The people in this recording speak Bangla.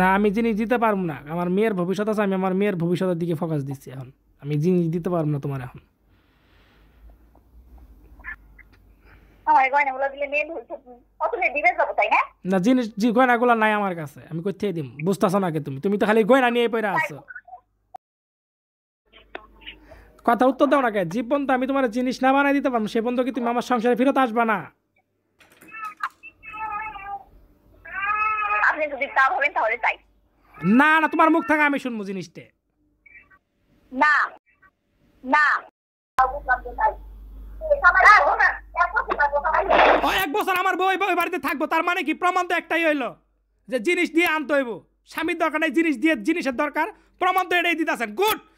না আমি জিনিস দিতে পারবো না আমার মেয়ের ভবিষ্যৎ আছে আমি আমার মেয়ের ভবিষ্যতের দিকে ফোকাস দিচ্ছি এখন আমি জিনিস দিতে পারবো না তোমার এখন না জিনিস গয়নাগুলো নাই আমার কাছে আমি কোথায় দিম বুঝতেছো নাকি তুমি তুমি তো খালি গয়না নিয়ে পড়ে আছো কথা উত্তর দাও নাকি জীবন তো আমি তোমার জিনিস না বানাই দিতে পারবো সে বন্ধু কি তুমি আমার সংসারে ফেরত আসবা না আপনি যদি তা ভাবেন তাহলে তাই না না তোমার মুখ থেকে আমি শুনবো জিনিসটা না না হ্যাঁ, এক বছর আমার বই বই বাড়িতে থাকবো তার মানে কি প্রমাণ তো একটাই হইলো যে জিনিস দিয়ে আনতে হইব স্বামীর দরকার নাই জিনিস দিয়ে জিনিসের দরকার প্রমাণ তো এটাই দিতে গুড